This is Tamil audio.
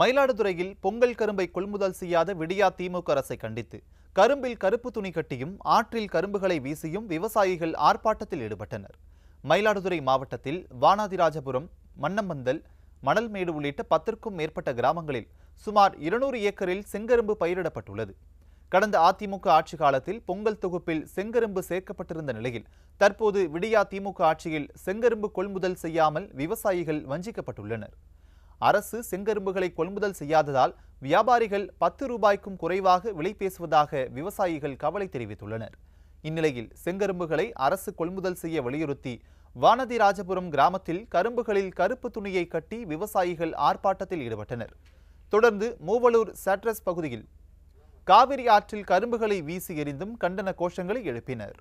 மயிலாடுதுறையில் பொங்கல் கரும்பை கொள்முதல் செய்யாத விடியா திமுக அரசை கண்டித்து கரும்பில் கருப்பு துணி கட்டியும் ஆற்றில் கரும்புகளை வீசியும் விவசாயிகள் ஆர்ப்பாட்டத்தில் ஈடுபட்டனர் மயிலாடுதுறை மாவட்டத்தில் வானாதிராஜபுரம் மன்னம்பந்தல் மணல்மேடு உள்ளிட்ட பத்திற்கும் மேற்பட்ட கிராமங்களில் சுமார் இருநூறு ஏக்கரில் செங்கரும்பு பயிரிடப்பட்டுள்ளது கடந்த அதிமுக ஆட்சி காலத்தில் பொங்கல் தொகுப்பில் செங்கரும்பு சேர்க்கப்பட்டிருந்த நிலையில் தற்போது விடியா திமுக ஆட்சியில் செங்கரும்பு கொள்முதல் செய்யாமல் விவசாயிகள் வஞ்சிக்கப்பட்டுள்ளனர் அரசு செங்கரும்புகளை கொள்முதல் செய்யாததால் வியாபாரிகள் பத்து ரூபாய்க்கும் குறைவாக விலை பேசுவதாக விவசாயிகள் கவலை தெரிவித்துள்ளனர் இந்நிலையில் செங்கரும்புகளை அரசு கொள்முதல் செய்ய வலியுறுத்தி வானதி ராஜபுரம் கிராமத்தில் கரும்புகளில் கருப்பு துணியை கட்டி விவசாயிகள் ஆர்ப்பாட்டத்தில் ஈடுபட்டனர் தொடர்ந்து மூவலூர் சாட்ரஸ் பகுதியில் காவிரி ஆற்றில் கரும்புகளை வீசி எறிந்தும் கண்டன கோஷங்களை எழுப்பினர்